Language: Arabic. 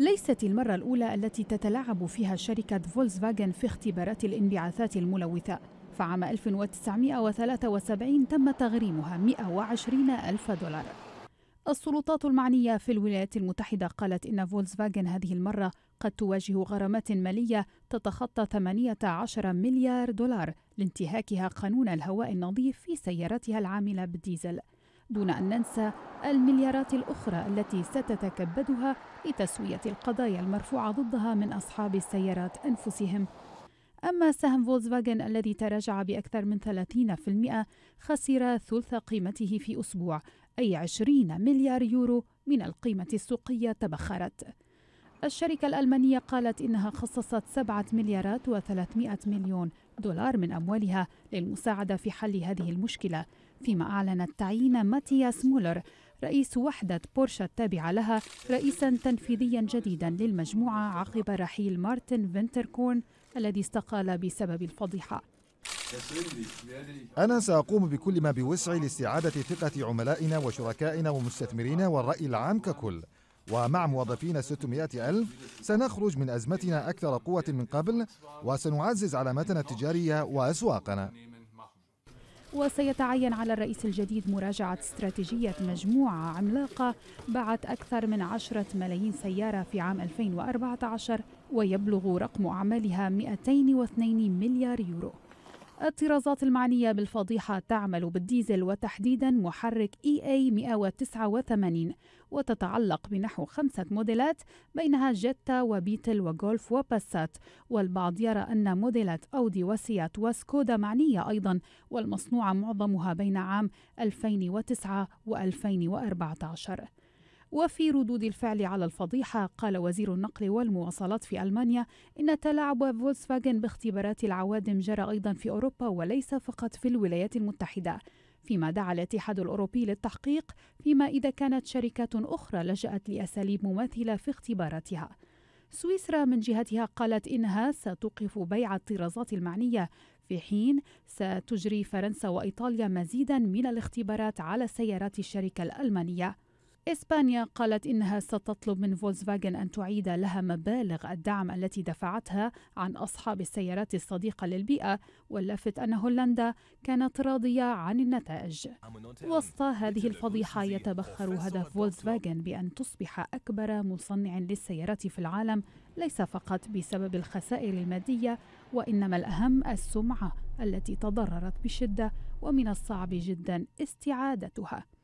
ليست المرة الأولى التي تتلاعب فيها شركة فولكسفاجن في اختبارات الانبعاثات الملوثة فعام 1973 تم تغريمها 120 ألف دولار السلطات المعنية في الولايات المتحدة قالت إن فولكسفاجن هذه المرة قد تواجه غرامات مالية تتخطى 18 مليار دولار لانتهاكها قانون الهواء النظيف في سيارتها العاملة بالديزل دون أن ننسى المليارات الأخرى التي ستتكبدها لتسوية القضايا المرفوعة ضدها من أصحاب السيارات أنفسهم أما سهم فولكسفاجن الذي تراجع بأكثر من 30% خسر ثلث قيمته في أسبوع أي 20 مليار يورو من القيمة السوقية تبخرت الشركة الألمانية قالت إنها خصصت 7 مليارات و300 مليون دولار من أموالها للمساعدة في حل هذه المشكلة فيما أعلنت تعيين ماتياس مولر رئيس وحدة بورشا التابعة لها رئيسا تنفيذيا جديدا للمجموعة عقب رحيل مارتن فينتركورن الذي استقال بسبب الفضيحة أنا سأقوم بكل ما بوسعي لاستعادة ثقة عملائنا وشركائنا ومستثمرينا والرأي العام ككل ومع موظفين 600 ألف سنخرج من أزمتنا أكثر قوة من قبل وسنعزز علامتنا التجارية وأسواقنا وسيتعين على الرئيس الجديد مراجعة استراتيجية مجموعة عملاقة باعت أكثر من عشرة ملايين سيارة في عام 2014 ويبلغ رقم أعمالها 202 مليار يورو الطرازات المعنية بالفضيحة تعمل بالديزل وتحديدا محرك اي اي 189 وتتعلق بنحو خمسة موديلات بينها جيتا وبيتل وغولف وباسات والبعض يرى أن موديلات أودي وسيات وسكودا معنية أيضا والمصنوعة معظمها بين عام 2009 و 2014 وفي ردود الفعل على الفضيحة قال وزير النقل والمواصلات في ألمانيا إن تلاعب فولكسفاجن باختبارات العوادم جرى أيضا في أوروبا وليس فقط في الولايات المتحدة فيما دعا الاتحاد الأوروبي للتحقيق فيما إذا كانت شركات أخرى لجأت لأساليب مماثلة في اختباراتها سويسرا من جهتها قالت إنها ستوقف بيع الطرازات المعنية في حين ستجري فرنسا وإيطاليا مزيدا من الاختبارات على سيارات الشركة الألمانية إسبانيا قالت إنها ستطلب من فولkswagen أن تعيد لها مبالغ الدعم التي دفعتها عن أصحاب السيارات الصديقة للبيئة واللافت أن هولندا كانت راضية عن النتائج وسط هذه الفضيحة يتبخر هدف فولkswagen بأن تصبح أكبر مصنع للسيارات في العالم ليس فقط بسبب الخسائر المادية وإنما الأهم السمعة التي تضررت بشدة ومن الصعب جدا استعادتها